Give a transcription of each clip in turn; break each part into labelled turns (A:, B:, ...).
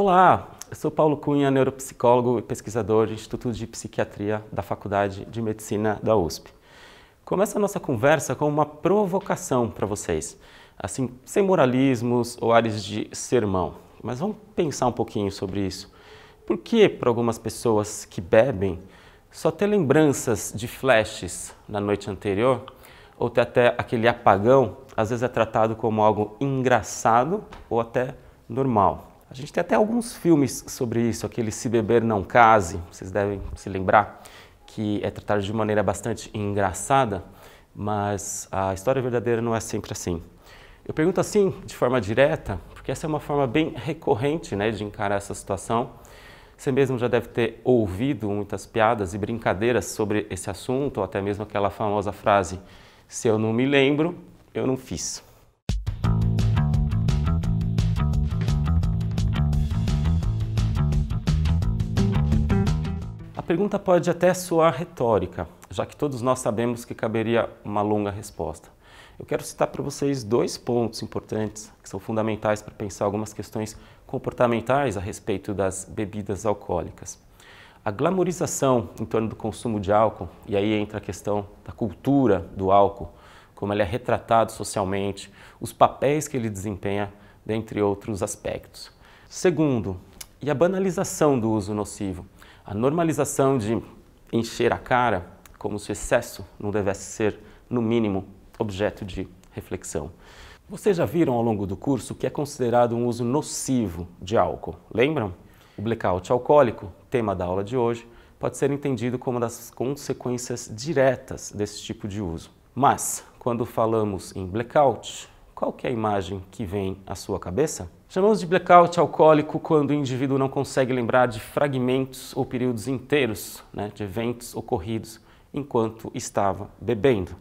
A: Olá, eu sou Paulo Cunha, neuropsicólogo e pesquisador do Instituto de Psiquiatria da Faculdade de Medicina da USP. Começa a nossa conversa com uma provocação para vocês, assim, sem moralismos ou ares de sermão, mas vamos pensar um pouquinho sobre isso. Por que, para algumas pessoas que bebem, só ter lembranças de flashes na noite anterior ou ter até aquele apagão, às vezes é tratado como algo engraçado ou até normal? A gente tem até alguns filmes sobre isso, aquele Se Beber Não Case, vocês devem se lembrar, que é tratado de maneira bastante engraçada, mas a história verdadeira não é sempre assim. Eu pergunto assim, de forma direta, porque essa é uma forma bem recorrente né, de encarar essa situação. Você mesmo já deve ter ouvido muitas piadas e brincadeiras sobre esse assunto, ou até mesmo aquela famosa frase: se eu não me lembro, eu não fiz. pergunta pode até soar retórica, já que todos nós sabemos que caberia uma longa resposta. Eu quero citar para vocês dois pontos importantes que são fundamentais para pensar algumas questões comportamentais a respeito das bebidas alcoólicas. A glamorização em torno do consumo de álcool, e aí entra a questão da cultura do álcool, como ele é retratado socialmente, os papéis que ele desempenha, dentre outros aspectos. Segundo, e a banalização do uso nocivo. A normalização de encher a cara como se o excesso não devesse ser, no mínimo, objeto de reflexão. Vocês já viram ao longo do curso que é considerado um uso nocivo de álcool, lembram? O blackout alcoólico, tema da aula de hoje, pode ser entendido como uma das consequências diretas desse tipo de uso. Mas, quando falamos em blackout, qual que é a imagem que vem à sua cabeça? Chamamos de blackout alcoólico quando o indivíduo não consegue lembrar de fragmentos ou períodos inteiros né, de eventos ocorridos enquanto estava bebendo.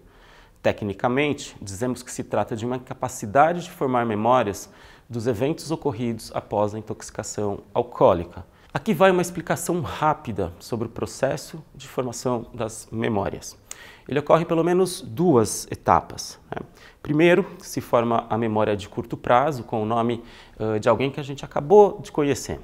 A: Tecnicamente, dizemos que se trata de uma incapacidade de formar memórias dos eventos ocorridos após a intoxicação alcoólica. Aqui vai uma explicação rápida sobre o processo de formação das memórias. Ele ocorre pelo menos duas etapas. Né? Primeiro, se forma a memória de curto prazo com o nome uh, de alguém que a gente acabou de conhecer.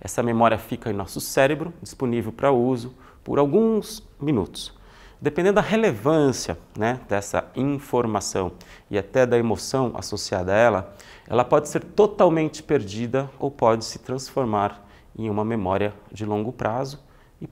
A: Essa memória fica em nosso cérebro, disponível para uso por alguns minutos. Dependendo da relevância né, dessa informação e até da emoção associada a ela, ela pode ser totalmente perdida ou pode se transformar em uma memória de longo prazo e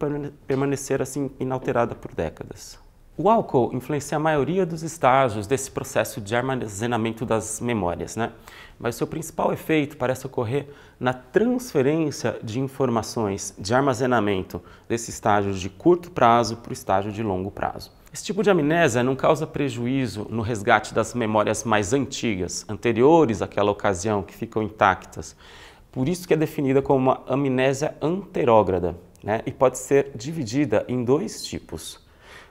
A: permanecer assim inalterada por décadas. O álcool influencia a maioria dos estágios desse processo de armazenamento das memórias, né? mas seu principal efeito parece ocorrer na transferência de informações de armazenamento desse estágio de curto prazo para o estágio de longo prazo. Esse tipo de amnésia não causa prejuízo no resgate das memórias mais antigas, anteriores àquela ocasião, que ficam intactas, por isso que é definida como uma amnésia anterógrada né? e pode ser dividida em dois tipos.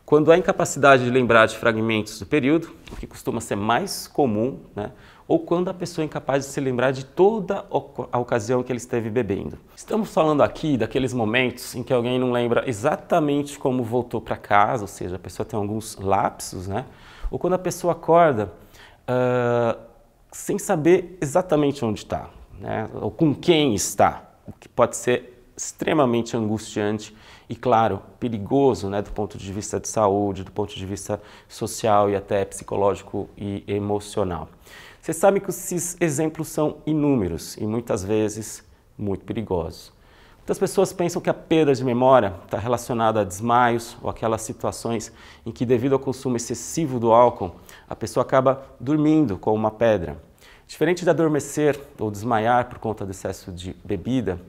A: Quando há incapacidade de lembrar de fragmentos do período, o que costuma ser mais comum, né? ou quando a pessoa é incapaz de se lembrar de toda a ocasião que ele esteve bebendo. Estamos falando aqui daqueles momentos em que alguém não lembra exatamente como voltou para casa, ou seja, a pessoa tem alguns lapsos, né? ou quando a pessoa acorda uh, sem saber exatamente onde está né? ou com quem está, o que pode ser extremamente angustiante e, claro, perigoso né? do ponto de vista de saúde, do ponto de vista social e até psicológico e emocional. Você sabe que esses exemplos são inúmeros e muitas vezes muito perigosos. Muitas pessoas pensam que a perda de memória está relacionada a desmaios ou aquelas situações em que, devido ao consumo excessivo do álcool, a pessoa acaba dormindo com uma pedra. Diferente de adormecer ou desmaiar por conta do excesso de bebida,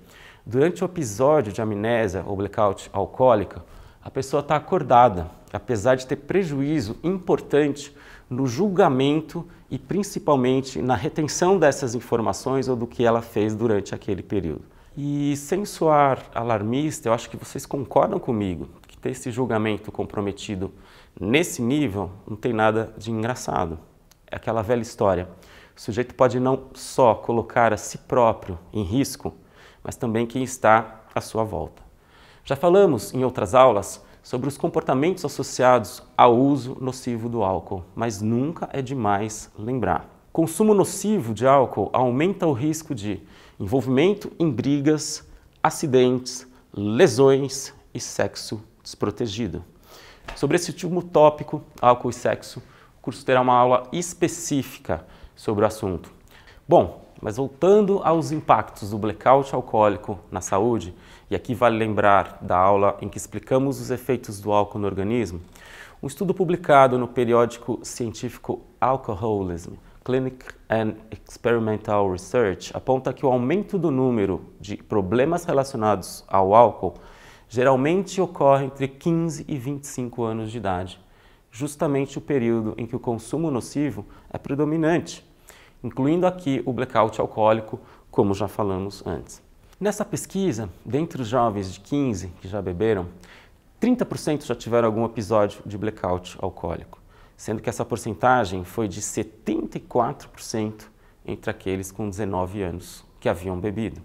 A: durante o episódio de amnésia ou blackout alcoólica, a pessoa está acordada, apesar de ter prejuízo importante no julgamento e principalmente na retenção dessas informações ou do que ela fez durante aquele período. E sem soar alarmista, eu acho que vocês concordam comigo que ter esse julgamento comprometido nesse nível não tem nada de engraçado. É aquela velha história o sujeito pode não só colocar a si próprio em risco, mas também quem está à sua volta. Já falamos em outras aulas sobre os comportamentos associados ao uso nocivo do álcool, mas nunca é demais lembrar. Consumo nocivo de álcool aumenta o risco de envolvimento em brigas, acidentes, lesões e sexo desprotegido. Sobre esse último tópico, álcool e sexo, o curso terá uma aula específica sobre o assunto. Bom, mas voltando aos impactos do blackout alcoólico na saúde, e aqui vale lembrar da aula em que explicamos os efeitos do álcool no organismo, um estudo publicado no periódico científico Alcoholism, Clinic and Experimental Research, aponta que o aumento do número de problemas relacionados ao álcool geralmente ocorre entre 15 e 25 anos de idade, justamente o período em que o consumo nocivo é predominante incluindo aqui o blackout alcoólico, como já falamos antes. Nessa pesquisa, dentre os jovens de 15 que já beberam, 30% já tiveram algum episódio de blackout alcoólico, sendo que essa porcentagem foi de 74% entre aqueles com 19 anos que haviam bebido.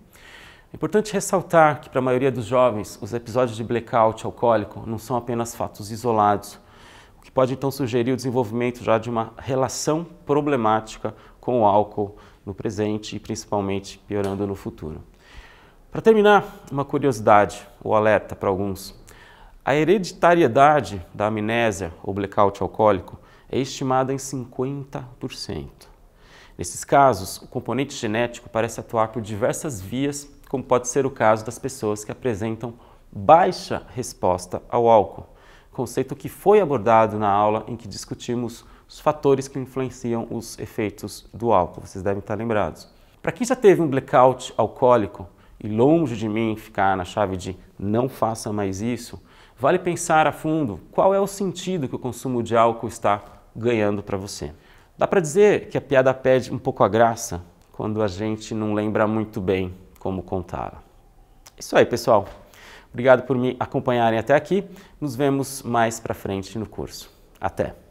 A: É importante ressaltar que, para a maioria dos jovens, os episódios de blackout alcoólico não são apenas fatos isolados, o que pode então sugerir o desenvolvimento já de uma relação problemática com o álcool no presente e principalmente piorando no futuro. Para terminar, uma curiosidade ou alerta para alguns. A hereditariedade da amnésia ou blackout alcoólico é estimada em 50%. Nesses casos, o componente genético parece atuar por diversas vias, como pode ser o caso das pessoas que apresentam baixa resposta ao álcool, conceito que foi abordado na aula em que discutimos os fatores que influenciam os efeitos do álcool, vocês devem estar lembrados. Para quem já teve um blackout alcoólico, e longe de mim ficar na chave de não faça mais isso, vale pensar a fundo qual é o sentido que o consumo de álcool está ganhando para você. Dá para dizer que a piada perde um pouco a graça quando a gente não lembra muito bem como contá-la. É isso aí, pessoal. Obrigado por me acompanharem até aqui. Nos vemos mais para frente no curso. Até.